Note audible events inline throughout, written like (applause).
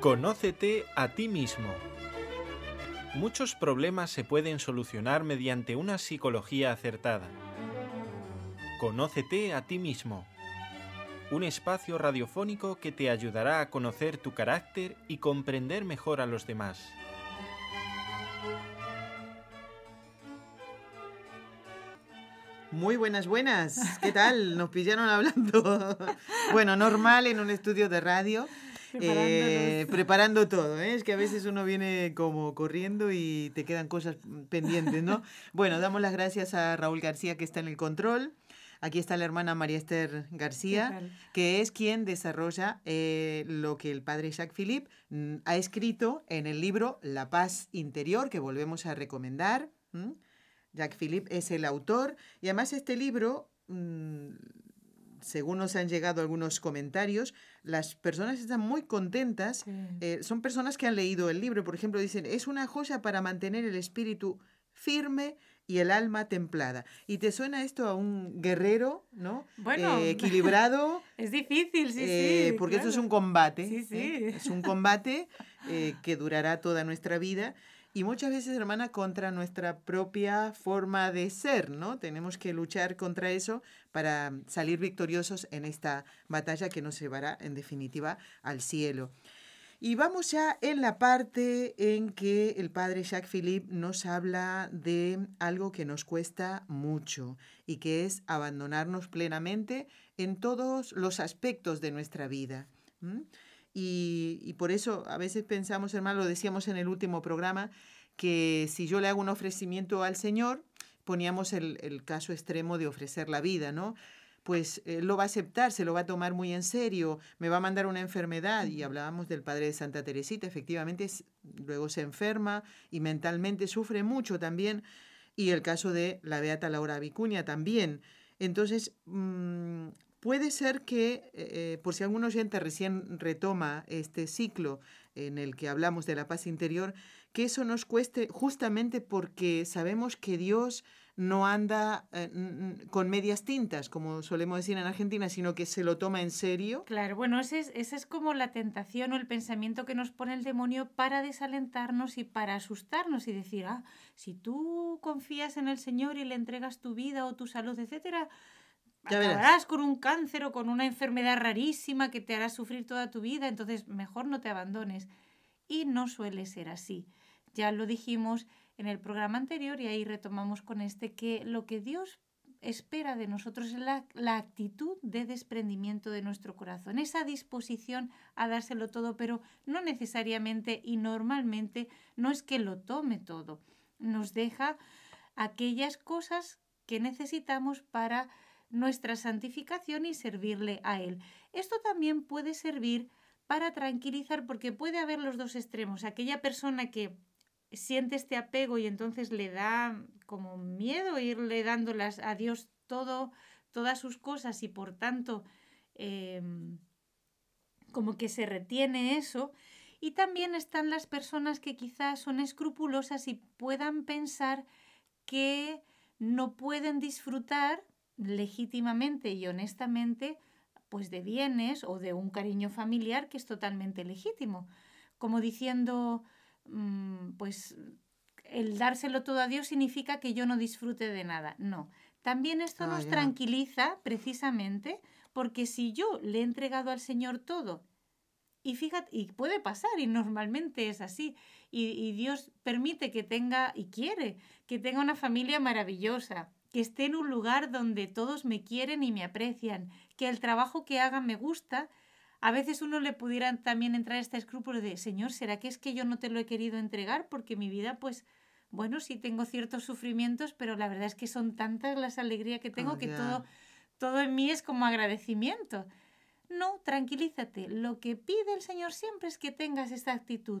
Conócete a ti mismo. Muchos problemas se pueden solucionar mediante una psicología acertada. Conócete a ti mismo. Un espacio radiofónico que te ayudará a conocer tu carácter y comprender mejor a los demás. Muy buenas, buenas. ¿Qué tal? Nos pillaron hablando. (laughs) bueno, normal en un estudio de radio. Eh, preparando todo, ¿eh? es que a veces uno viene como corriendo y te quedan cosas pendientes, ¿no? (laughs) bueno, damos las gracias a Raúl García que está en el control. Aquí está la hermana María Esther García, que es quien desarrolla eh, lo que el padre Jacques Philippe mm, ha escrito en el libro La paz interior, que volvemos a recomendar. Jacques Philippe es el autor y además este libro mm, según nos han llegado algunos comentarios, las personas están muy contentas. Eh, son personas que han leído el libro, por ejemplo, dicen, es una joya para mantener el espíritu firme y el alma templada. ¿Y te suena esto a un guerrero, no? Bueno, eh, (laughs) equilibrado. Es difícil, sí, sí. Eh, porque esto es un combate. Es un combate que durará toda nuestra vida y muchas veces, hermana, contra nuestra propia forma de ser, ¿no? Tenemos que luchar contra eso para salir victoriosos en esta batalla que nos llevará, en definitiva, al cielo. Y vamos ya en la parte en que el padre Jacques Philippe nos habla de algo que nos cuesta mucho y que es abandonarnos plenamente en todos los aspectos de nuestra vida. Y, por eso a veces pensamos, hermano, lo decíamos en el último programa, que si yo le hago un ofrecimiento al Señor, poníamos el, caso extremo de ofrecer la vida, ¿no? Pues eh, lo va a aceptar, se lo va a tomar muy en serio, me va a mandar una enfermedad. Y hablábamos del padre de Santa Teresita, efectivamente, luego se enferma y mentalmente sufre mucho también. Y el caso de la Beata Laura Vicuña también. Entonces, mm, Puede ser que, eh, eh, por si algún oyente recién retoma este ciclo en el que hablamos de la paz interior, que eso nos cueste justamente porque sabemos que Dios no anda eh, con medias tintas, como solemos decir en Argentina, sino que se lo toma en serio. Claro, bueno, esa es, ese es como la tentación o el pensamiento que nos pone el demonio para desalentarnos y para asustarnos y decir, ah, si tú confías en el Señor y le entregas tu vida o tu salud, etcétera, ya acabarás con un cáncer o con una enfermedad rarísima que te hará sufrir toda tu vida, entonces mejor no te abandones. Y no suele ser así. Ya lo dijimos en el programa anterior y ahí retomamos con este que lo que Dios espera de nosotros es la actitud de desprendimiento de nuestro corazón, esa disposición a dárselo todo, pero no necesariamente y normalmente no es que lo tome todo, nos deja aquellas cosas que necesitamos para nuestra santificación y servirle a Él. Esto también puede servir para tranquilizar, porque puede haber los dos extremos. Aquella persona que siente este apego y entonces le da como miedo irle dándolas a Dios todo, todas sus cosas y por tanto em, como que se retiene eso. Y también están las personas que quizás son escrupulosas y puedan pensar que no pueden disfrutar legítimamente y honestamente pues de bienes o de un cariño familiar que es totalmente legítimo. Como diciendo, mm, pues el dárselo todo a Dios significa que yo no disfrute de nada. No. También esto ah, nos tranquiliza precisamente porque si yo le he entregado al Señor todo, y fíjate, y puede pasar, y normalmente es así, y Dios permite que tenga, y quiere, que tenga una familia maravillosa, que esté en un lugar donde todos me quieren y me aprecian, que el trabajo que haga me gusta. A veces uno le pudiera también entrar este escrúpulo de, Señor, ¿será que es que yo no te lo he querido entregar? Porque mi vida, pues, bueno, sí tengo ciertos sufrimientos, pero la verdad es que son tantas las alegrías que tengo oh, que todo, todo en mí es como agradecimiento. No, tranquilízate. Lo que pide el Señor siempre es que tengas esta actitud.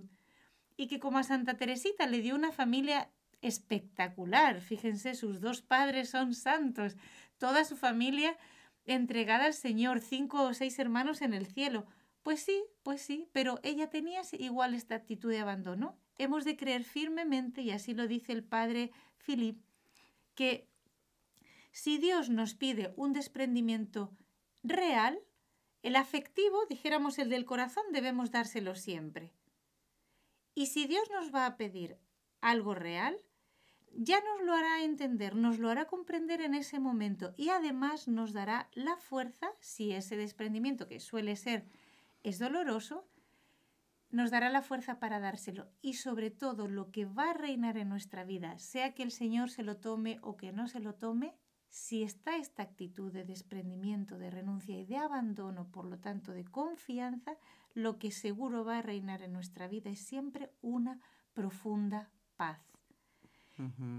Y que como a Santa Teresita le dio una familia espectacular. Fíjense, sus dos padres son santos, toda su familia entregada al Señor, cinco o seis hermanos en el cielo. Pues sí, pues sí, pero ella tenía igual esta actitud de abandono. Hemos de creer firmemente, y así lo dice el padre filip que si Dios nos pide un desprendimiento real, el afectivo, dijéramos el del corazón, debemos dárselo siempre. Y si Dios nos va a pedir algo real, ya nos lo hará entender, nos lo hará comprender en ese momento y además nos dará la fuerza, si ese desprendimiento que suele ser es doloroso, nos dará la fuerza para dárselo y sobre todo lo que va a reinar en nuestra vida, sea que el Señor se lo tome o que no se lo tome, si está esta actitud de desprendimiento, de renuncia y de abandono, por lo tanto de confianza, lo que seguro va a reinar en nuestra vida es siempre una profunda paz.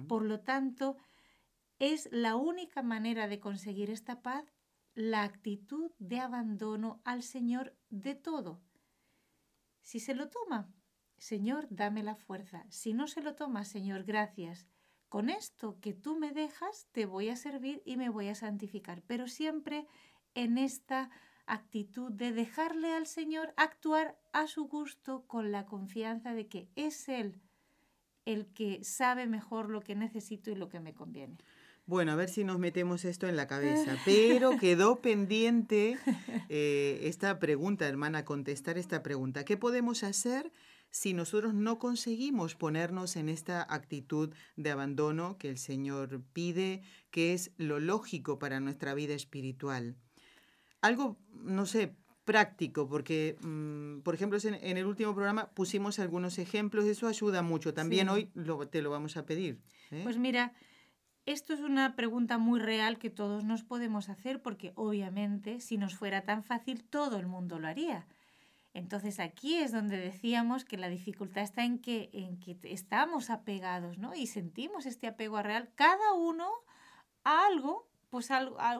Por lo tanto, es la única manera de conseguir esta paz la actitud de abandono al Señor de todo. Si se lo toma, Señor, dame la fuerza. Si no se lo toma, Señor, gracias. Con esto que tú me dejas, te voy a servir y me voy a santificar, pero siempre en esta actitud de dejarle al Señor actuar a su gusto con la confianza de que es Él el que sabe mejor lo que necesito y lo que me conviene. Bueno, a ver si nos metemos esto en la cabeza. (laughs) Pero quedó pendiente eh, esta pregunta, hermana, contestar esta pregunta. ¿Qué podemos hacer si nosotros no conseguimos ponernos en esta actitud de abandono que el Señor pide, que es lo lógico para nuestra vida espiritual? Algo, no sé, práctico, porque, mm, por ejemplo, en, el último programa pusimos algunos ejemplos, eso ayuda mucho. También hoy te lo vamos a pedir. ¿eh? Pues mira, esto es una pregunta muy real que todos nos podemos hacer, porque obviamente si nos fuera tan fácil, todo el mundo lo haría. Entonces aquí es donde decíamos que la dificultad está en que, en que estamos apegados, ¿no? Y sentimos este apego real, cada uno a algo pues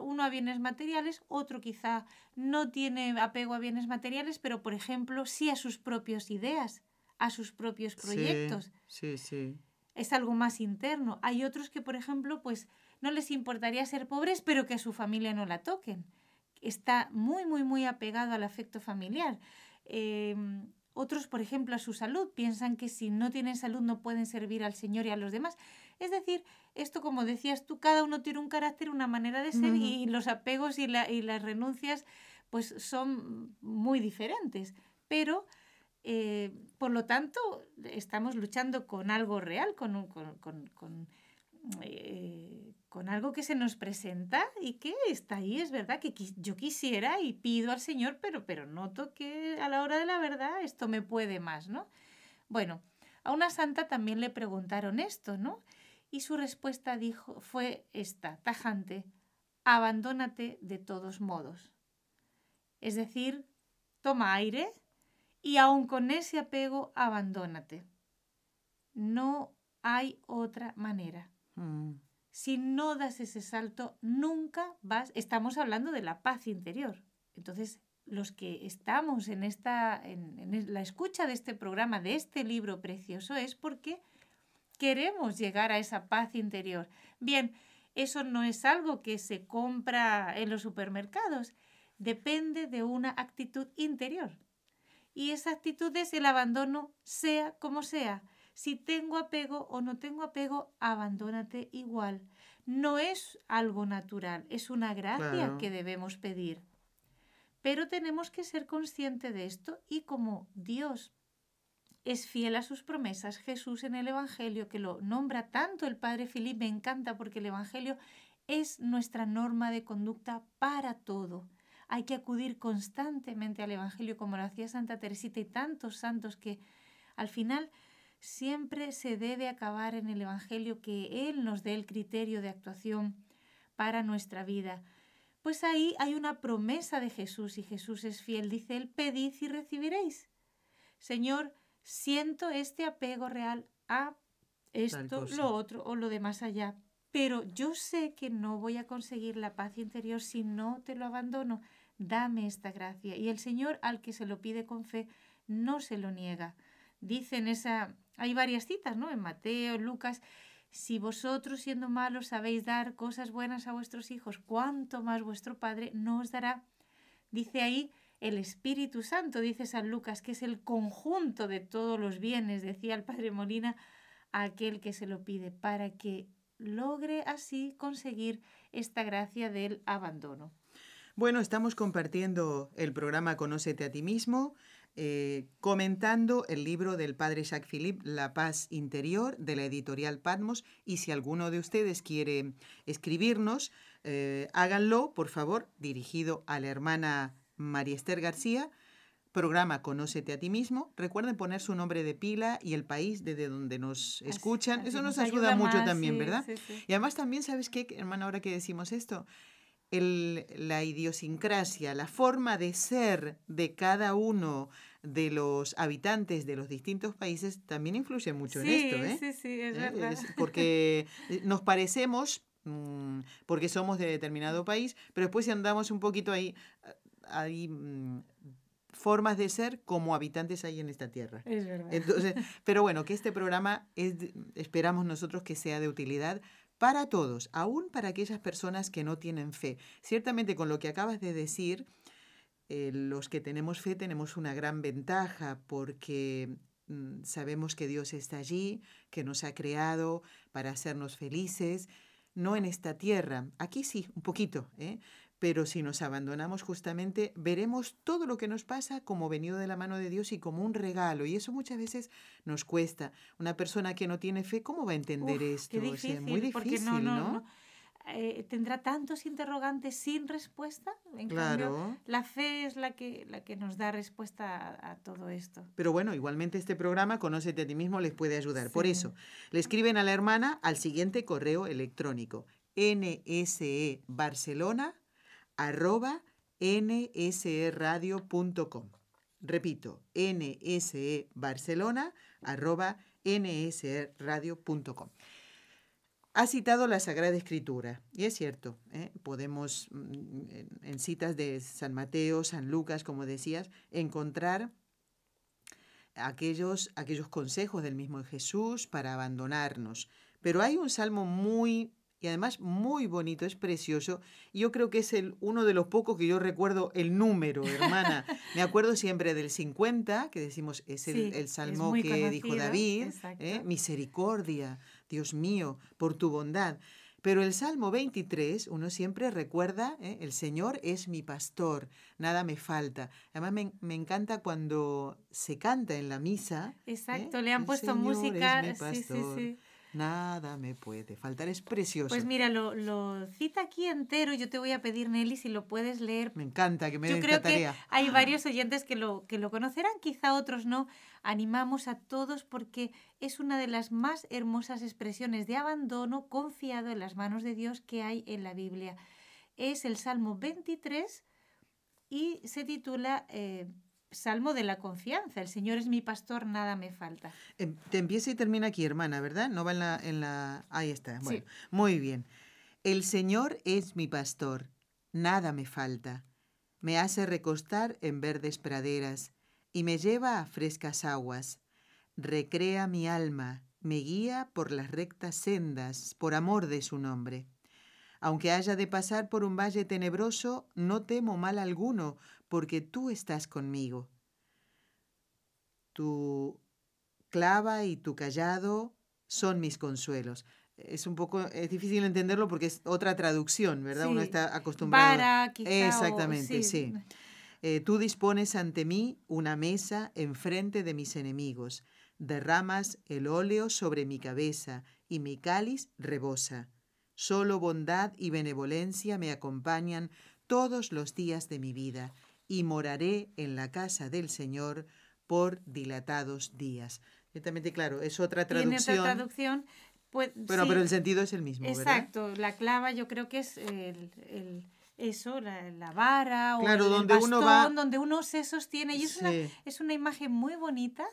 uno a bienes materiales, otro quizá no tiene apego a bienes materiales, pero por ejemplo sí a sus propias ideas, a sus propios proyectos. Sí, sí, Es algo más interno. Hay otros que, por ejemplo, pues no les importaría ser pobres, pero que a su familia no la toquen. Está muy, muy, muy apegado al afecto familiar. Em, otros, por ejemplo, a su salud. Piensan que si no tienen salud no pueden servir al Señor y a los demás. Es decir, esto como decías tú, cada uno tiene un carácter, una manera de ser y los apegos y, las renuncias pues son muy diferentes. Pero, eh, por lo tanto, estamos luchando con algo real, con, eh, con, algo que se nos presenta y que está ahí, es verdad, que yo quisiera y pido al Señor, pero, pero noto que a la hora de la verdad esto me puede más, ¿no? Bueno, a una santa también le preguntaron esto, ¿no? y su respuesta dijo, fue esta, tajante, abandónate de todos modos. Es decir, toma aire y aun con ese apego, abandónate. No hay otra manera. Mm. Si no das ese salto, nunca vas... Estamos hablando de la paz interior. Entonces, los que estamos en, esta, en la escucha de este programa, de este libro precioso, es porque queremos llegar a esa paz interior. Bien, eso no es algo que se compra en los supermercados, depende de una actitud interior. Y esa actitud es el abandono, sea como sea. Si tengo apego o no tengo apego, abandónate igual. No es algo natural, es una gracia que debemos pedir. Pero tenemos que ser conscientes de esto y como Dios es fiel a sus promesas. Jesús en el Evangelio, que lo nombra tanto el Padre Filipe, me encanta porque el Evangelio es nuestra norma de conducta para todo. Hay que acudir constantemente al Evangelio, como lo hacía Santa Teresita y tantos santos que al final siempre se debe acabar en el Evangelio, que Él nos dé el criterio de actuación para nuestra vida. Pues ahí hay una promesa de Jesús y Jesús es fiel. Dice Él, pedid y recibiréis. Señor, siento este apego real a esto, lo otro o lo de más allá. Pero yo sé que no voy a conseguir la paz interior si no te lo abandono. Dame esta gracia. Y el Señor al que se lo pide con fe no se lo niega. Dicen esa, hay varias citas, ¿no? En Mateo, en Lucas, si vosotros siendo malos sabéis dar cosas buenas a vuestros hijos, cuánto más vuestro Padre no os dará. Dice ahí el Espíritu Santo, dice San Lucas, que es el conjunto de todos los bienes, decía el Padre Molina, aquel que se lo pide, para que logre así conseguir esta gracia del abandono. Bueno, estamos compartiendo el programa Conócete a ti mismo, eh, comentando el libro del padre Jacques Philippe, La paz interior, de la editorial Patmos, y si alguno de ustedes quiere escribirnos, eh, háganlo, por favor, dirigido a la hermana María Esther García, programa Conócete a ti mismo. Recuerden poner su nombre de pila y el país desde donde nos escuchan. Eso nos, ayuda, mucho también, ¿verdad? Y además también, ¿sabes qué, hermana, ahora que decimos esto? la idiosincrasia, la forma de ser de cada uno de los habitantes de los distintos países también influye mucho en esto. ¿eh? Sí, sí, es eh, verdad. porque eh, nos parecemos mm, porque somos de determinado país, pero después si andamos un poquito ahí, hay mm, formas de ser como habitantes ahí en esta tierra. Es verdad. Entonces, (laughs) pero bueno, que este programa es, esperamos nosotros que sea de utilidad para todos, aún para aquellas personas que no tienen fe. Ciertamente con lo que acabas de decir, eh, los que tenemos fe tenemos una gran ventaja porque mm, sabemos que Dios está allí, que nos ha creado para hacernos felices, no en esta tierra. Aquí sí, un poquito, ¿eh? Pero si nos abandonamos justamente, veremos todo lo que nos pasa como venido de la mano de Dios y como un regalo. Y eso muchas veces nos cuesta. Una persona que no tiene fe, ¿cómo va a entender esto? Es muy difícil, no, eh, tendrá tantos interrogantes sin respuesta. claro. la fe es la que, la que nos da respuesta a, todo esto. Pero bueno, igualmente este programa, Conócete a ti mismo, les puede ayudar. Por eso, le escriben a la hermana al siguiente correo electrónico e barcelona arroba nsradio.com. Repito, Barcelona arroba nsradio.com. Ha citado la Sagrada Escritura, y es cierto, ¿eh? podemos mm, en citas de San Mateo, San Lucas, como decías, encontrar aquellos, aquellos consejos del mismo Jesús para abandonarnos. Pero hay un salmo muy y además muy bonito, es precioso. yo creo que es el, uno de los pocos que yo recuerdo el número, hermana. (laughs) Me acuerdo siempre del 50, que decimos es el, salmo que dijo David, ¿eh? misericordia, Dios mío, por tu bondad. Pero el Salmo 23, uno siempre recuerda, ¿eh? el Señor es mi pastor, nada me falta. Además me, me encanta cuando se canta en la misa. ¿eh? Exacto, le han puesto música. Sí, sí, sí nada me puede faltar. Es precioso. Pues mira, lo, cita aquí entero. Yo te voy a pedir, Nelly, si lo puedes leer. Me encanta, que me Yo creo que hay (gasps) varios oyentes que lo, que lo conocerán, quizá otros no. Animamos a todos porque es una de las más hermosas expresiones de abandono confiado en las manos de Dios que hay en la Biblia. Es el Salmo 23 y se titula... Eh, Salmo de la confianza. El Señor es mi pastor, nada me falta. Em, te empieza y termina aquí, hermana, ¿verdad? No va en la... Ahí está. muy bien. El Señor es mi pastor, nada me falta. Me hace recostar en verdes praderas y me lleva a frescas aguas. Recrea mi alma, me guía por las rectas sendas, por amor de su nombre. Aunque haya de pasar por un valle tenebroso, no temo mal alguno, porque tú estás conmigo. Tu clava y tu callado son mis consuelos. Es un poco, es difícil entenderlo porque es otra traducción, ¿verdad? Uno está acostumbrado. Para, Exactamente, sí. Eh, tú dispones ante mí una mesa enfrente de mis enemigos derramas el óleo sobre mi cabeza y mi cáliz rebosa. Solo bondad y benevolencia me acompañan todos los días de mi vida y moraré en la casa del Señor por dilatados días. Exactamente, claro, es otra traducción. Pues, bueno, pero el sentido es el mismo. Exacto, la clava yo creo que es eso, la, vara o el, donde bastón, donde uno se sostiene. Y es, una, imagen muy bonita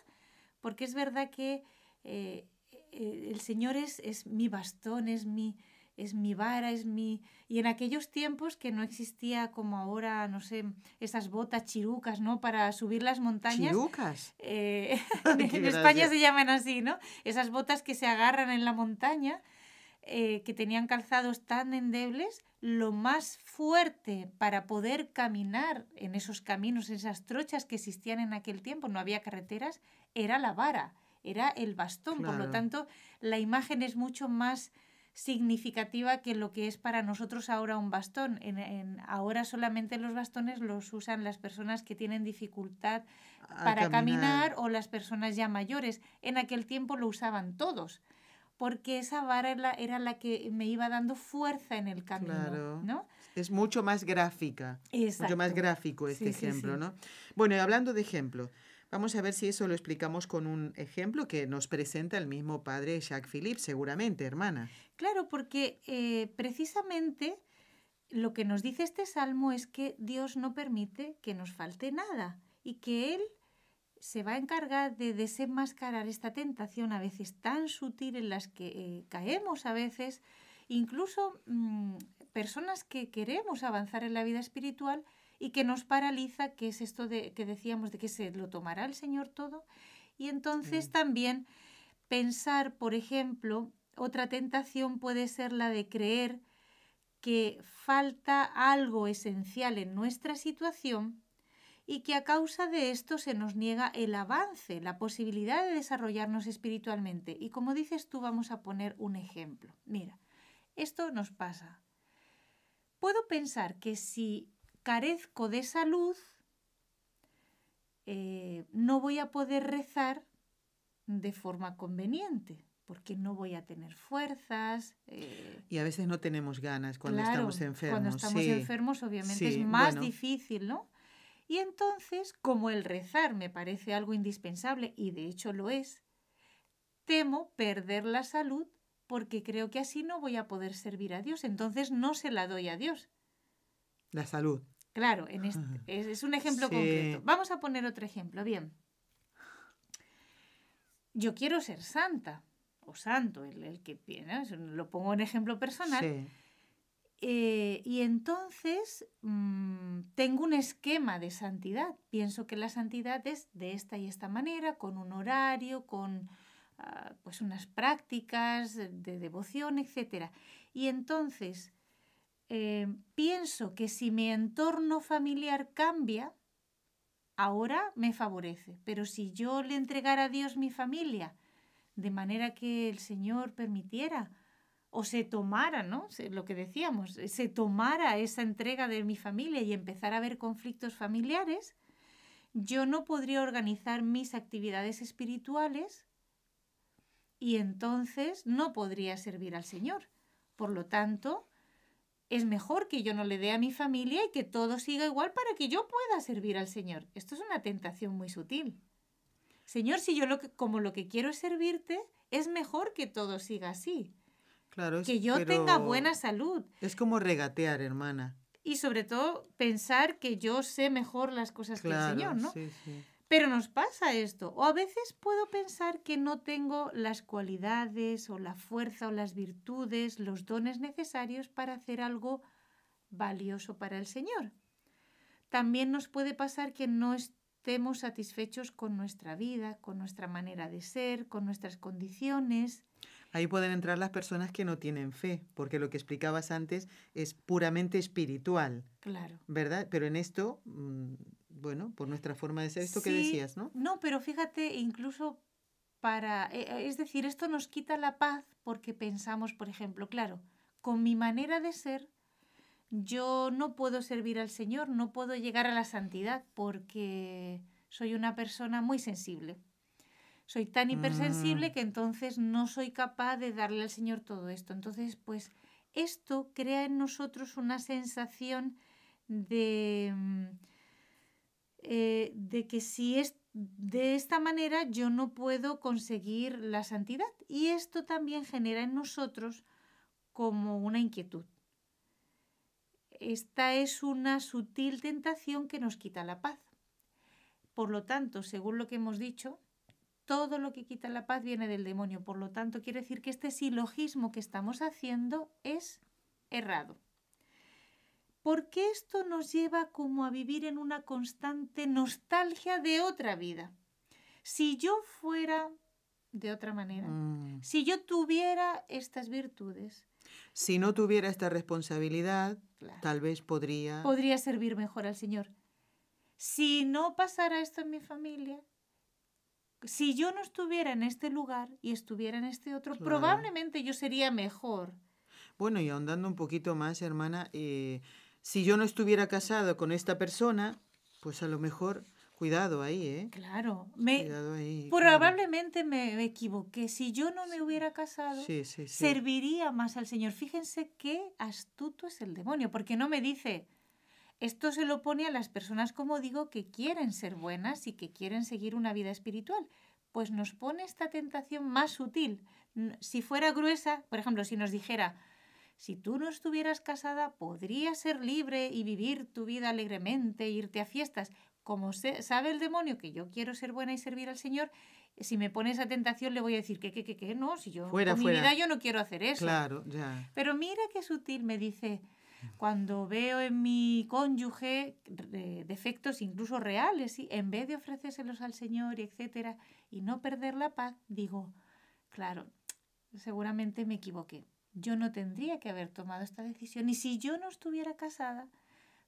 porque es verdad que eh, eh, el Señor es, es mi bastón, es mi es mi vara, es mi... Y en aquellos tiempos que no existía como ahora, no sé, esas botas chirucas, ¿no? Para subir las montañas. Chirucas. Eh, (laughs) en España se llaman así, ¿no? Esas botas que se agarran en la montaña, eh, que tenían calzados tan endebles, lo más fuerte para poder caminar en esos caminos, esas trochas que existían en aquel tiempo, no había carreteras, era la vara, era el bastón. Por lo tanto, la imagen es mucho más significativa que lo que es para nosotros ahora un bastón. En, ahora solamente los bastones los usan las personas que tienen dificultad para caminar. o las personas ya mayores. En aquel tiempo lo usaban todos, porque esa vara era, la que me iba dando fuerza en el camino. Es mucho más gráfica, mucho más gráfico este ejemplo. ¿no? Bueno, hablando de ejemplo Vamos a ver si eso lo explicamos con un ejemplo que nos presenta el mismo padre Jacques Philippe, seguramente, hermana. Claro, porque eh, precisamente lo que nos dice este salmo es que Dios no permite que nos falte nada y que Él se va a encargar de desenmascarar esta tentación a veces tan sutil en las que eh, caemos a veces, incluso mm, personas que queremos avanzar en la vida espiritual, y que nos paraliza, que es esto de, que decíamos de que se lo tomará el Señor todo. Y entonces mm. también pensar, por ejemplo, otra tentación puede ser la de creer que falta algo esencial en nuestra situación y que a causa de esto se nos niega el avance, la posibilidad de desarrollarnos espiritualmente. Y como dices tú, vamos a poner un ejemplo. Mira, esto nos pasa. Puedo pensar que si carezco de salud, eh, no voy a poder rezar de forma conveniente porque no voy a tener fuerzas. Eh, y a veces no tenemos ganas cuando estamos enfermos. Cuando estamos enfermos obviamente es más difícil, ¿no? Y entonces, como el rezar me parece algo indispensable, y de hecho lo es, temo perder la salud porque creo que así no voy a poder servir a Dios, entonces no se la doy a Dios. La salud. Claro, en es, un ejemplo concreto. Vamos a poner otro ejemplo. Bien. Yo quiero ser santa o santo, el, que lo pongo en ejemplo personal. Eh, y entonces mm, tengo un esquema de santidad. Pienso que la santidad es de esta y esta manera, con un horario, con ah, pues unas prácticas de devoción, etc. Y entonces eh, pienso que si mi entorno familiar cambia, ahora me favorece. Pero si yo le entregara a Dios mi familia, de manera que el Señor permitiera o se tomara, ¿no? Lo que decíamos, eh, se tomara esa entrega de mi familia y empezara a haber conflictos familiares, yo no podría organizar mis actividades espirituales y entonces no podría servir al Señor. Por lo tanto, es mejor que yo no le dé a mi familia y que todo siga igual para que yo pueda servir al Señor. Esto es una tentación muy sutil. Señor, si yo lo que, como lo que quiero es servirte, es mejor que todo siga así. Claro, que yo tenga buena salud. Es como regatear, hermana. Y sobre todo pensar que yo sé mejor las cosas que el Señor, ¿no? Pero nos pasa esto. O a veces puedo pensar que no tengo las cualidades o la fuerza o las virtudes, los dones necesarios para hacer algo valioso para el Señor. También nos puede pasar que no estemos satisfechos con nuestra vida, con nuestra manera de ser, con nuestras condiciones. Ahí pueden entrar las personas que no tienen fe, porque lo que explicabas antes es puramente espiritual. Claro. ¿Verdad? Pero en esto... Mm, bueno, por nuestra forma de ser, esto que decías, ¿no? No, pero fíjate, incluso para, eh, eh, es decir, esto nos quita la paz porque pensamos, por ejemplo, claro, con mi manera de ser, yo no puedo servir al Señor, no puedo llegar a la santidad porque soy una persona muy sensible. Soy tan hipersensible mm. que entonces no soy capaz de darle al Señor todo esto. Entonces, pues esto crea en nosotros una sensación de mm, eh, de que si es de esta manera yo no puedo conseguir la santidad. Y esto también genera en nosotros como una inquietud. Esta es una sutil tentación que nos quita la paz. Por lo tanto, según lo que hemos dicho, todo lo que quita la paz viene del demonio. Por lo tanto, quiere decir que este silogismo que estamos haciendo es errado porque esto nos lleva como a vivir en una constante nostalgia de otra vida. Si yo fuera de otra manera, mm. si yo tuviera estas virtudes, si no tuviera esta responsabilidad, tal vez podría... Podría servir mejor al Señor. Si no pasara esto en mi familia, si yo no estuviera en este lugar y estuviera en este otro, probablemente yo sería mejor. Bueno, y ahondando un poquito más, hermana, eh, si yo no estuviera casado con esta persona, pues a lo mejor, cuidado ahí, ¿eh? Claro, probablemente me equivoqué. Si yo no me hubiera casado, serviría más al Señor. Fíjense qué astuto es el demonio, porque no me dice, esto se lo pone a las personas, como digo, que quieren ser buenas y que quieren seguir una vida espiritual. Pues nos pone esta tentación más sutil. Si fuera gruesa, por ejemplo, si nos dijera, si tú no estuvieras casada, podrías ser libre y vivir tu vida alegremente, irte a fiestas. Como sabe el demonio que yo quiero ser buena y servir al Señor, si me pone esa tentación le voy a decir que, que, que, que no, si yo fuera, con mi vida yo no quiero hacer eso. Claro, Pero mira qué sutil me dice, cuando veo en mi cónyuge defectos incluso reales, y en vez de ofrecérselos al Señor, y etcétera, y no perder la paz, digo, claro, seguramente me equivoqué yo no tendría que haber tomado esta decisión. Y si yo no estuviera casada,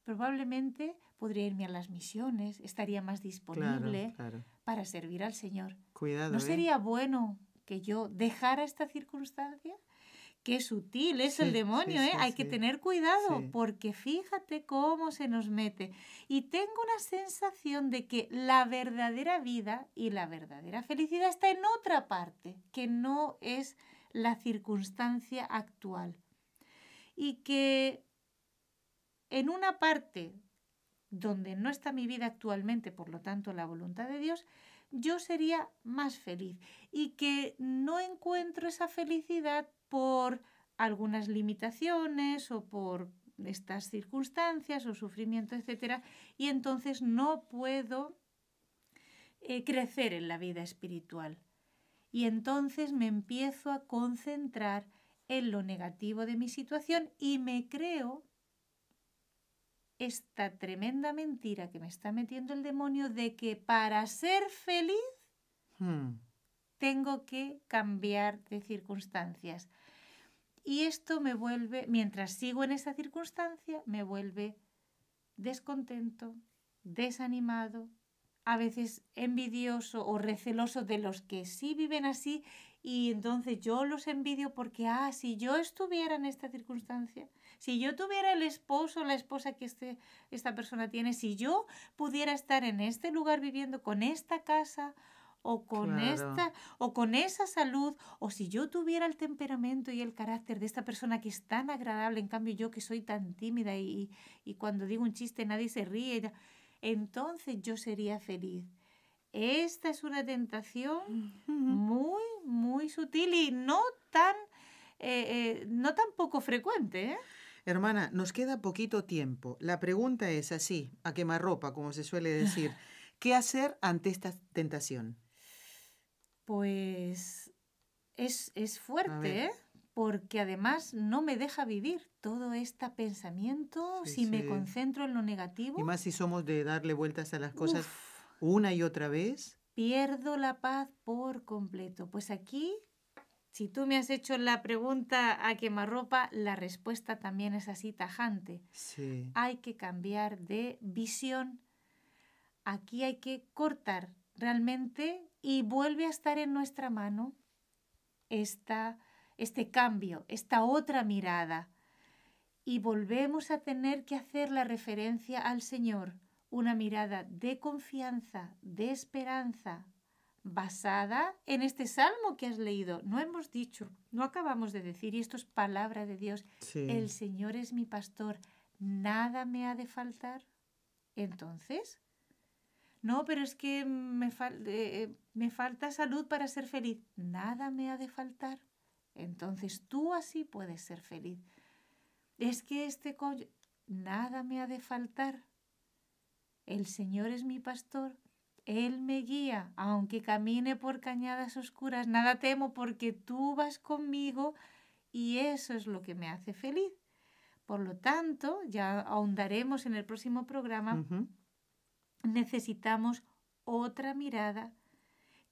probablemente podría irme a las misiones, estaría más disponible para servir al Señor. Cuidado. ¿No ¿eh? sería bueno que yo dejara esta circunstancia? Qué sutil es el demonio, ¿eh? Hay que tener cuidado porque fíjate cómo se nos mete. Y tengo una sensación de que la verdadera vida y la verdadera felicidad está en otra parte, que no es la circunstancia actual. Y que en una parte donde no está mi vida actualmente, por lo tanto la voluntad de Dios, yo sería más feliz y que no encuentro esa felicidad por algunas limitaciones o por estas circunstancias o sufrimiento, etcétera, y entonces no puedo eh, crecer en la vida espiritual y entonces me empiezo a concentrar en lo negativo de mi situación y me creo esta tremenda mentira que me está metiendo el demonio de que para ser feliz hmm. tengo que cambiar de circunstancias. Y esto me vuelve, mientras sigo en esa circunstancia, me vuelve descontento, desanimado, a veces envidioso o receloso de los que sí viven así y entonces yo los envidio porque, ah, si yo estuviera en esta circunstancia, si yo tuviera el esposo o la esposa que este, esta persona tiene, si yo pudiera estar en este lugar viviendo con esta casa o con esta o con esa salud o si yo tuviera el temperamento y el carácter de esta persona que es tan agradable en cambio yo que soy tan tímida y, y cuando digo un chiste nadie se ríe entonces yo sería feliz. Esta es una tentación muy, muy sutil y no tan, eh, eh, no tan poco frecuente. ¿eh? Hermana, nos queda poquito tiempo. La pregunta es así, a quemarropa, como se suele decir. (sighs) ¿Qué hacer ante esta tentación? Pues es, es fuerte, ¿eh? porque además no me deja vivir todo este pensamiento si me concentro en lo negativo. Y más si somos de darle vueltas a las cosas una y otra vez. Pierdo la paz por completo. Pues aquí, si tú me has hecho la pregunta a quemarropa, la respuesta también es así tajante. Hay que cambiar de visión. Aquí hay que cortar realmente y vuelve a estar en nuestra mano esta este cambio, esta otra mirada. Y volvemos a tener que hacer la referencia al Señor, una mirada de confianza, de esperanza, basada en este salmo que has leído. No hemos dicho, no acabamos de decir, y esto es palabra de Dios, el Señor es mi pastor, nada me ha de faltar. Entonces, no, pero es que me eh, falta salud para ser feliz, nada me ha de faltar. Entonces tú así puedes ser feliz. Es que este coño, nada me ha de faltar. El Señor es mi pastor, Él me guía, aunque camine por cañadas oscuras, nada temo porque tú vas conmigo y eso es lo que me hace feliz. Por lo tanto, ya ahondaremos en el próximo programa, necesitamos otra mirada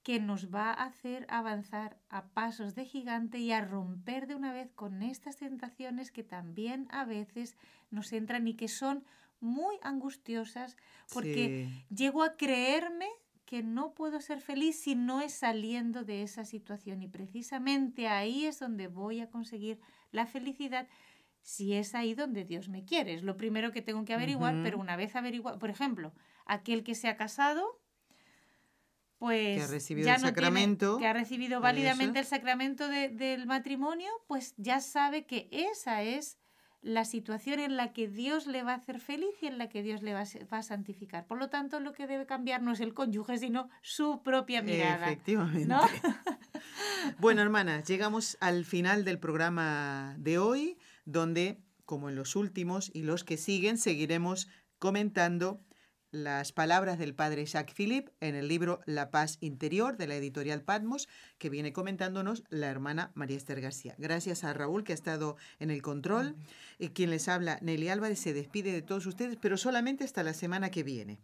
que nos va a hacer avanzar a pasos de gigante y a romper de una vez con estas tentaciones que también a veces nos entran y que son muy angustiosas porque llego a creerme que no puedo ser feliz si no es saliendo de esa situación y precisamente ahí es donde voy a conseguir la felicidad si es ahí donde Dios me quiere. Es lo primero que tengo que averiguar, pero una vez averiguado, por ejemplo, aquel que se ha casado, pues que ha pues, recibido el sacramento, que ha recibido válidamente el sacramento del matrimonio, pues ya sabe que esa es la situación en la que Dios le va a hacer feliz y en la que Dios le va, a, santificar. Por lo tanto, lo que debe cambiar no es el cónyuge, sino su propia mirada. Efectivamente. (laughs) bueno, hermanas, llegamos al final del programa de hoy, donde, como en los últimos y los que siguen, seguiremos comentando las palabras del padre Isaac Philip en el libro La paz interior de la editorial Patmos, que viene comentándonos la hermana María Esther García. Gracias a Raúl, que ha estado en el control. y eh, quien les habla, Nelly Álvarez, se despide de todos ustedes, pero solamente hasta la semana que viene.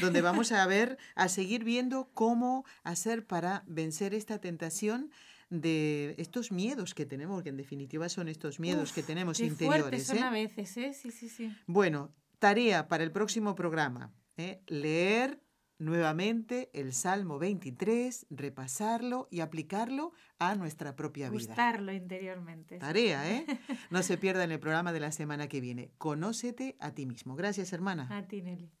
donde vamos a ver, a seguir viendo cómo hacer para vencer esta tentación de estos miedos que tenemos, que en definitiva son estos miedos que tenemos interiores. Fuertes ¿eh? son a veces, ¿eh? sí, sí, sí. Bueno, Tarea para el próximo programa. ¿eh? Leer nuevamente el Salmo 23, repasarlo y aplicarlo a nuestra propia vida. Gustarlo interiormente. Tarea, ¿eh? (laughs) No se pierda en el programa de la semana que viene. Conócete a ti mismo. Gracias, hermana. A ti, Nelly.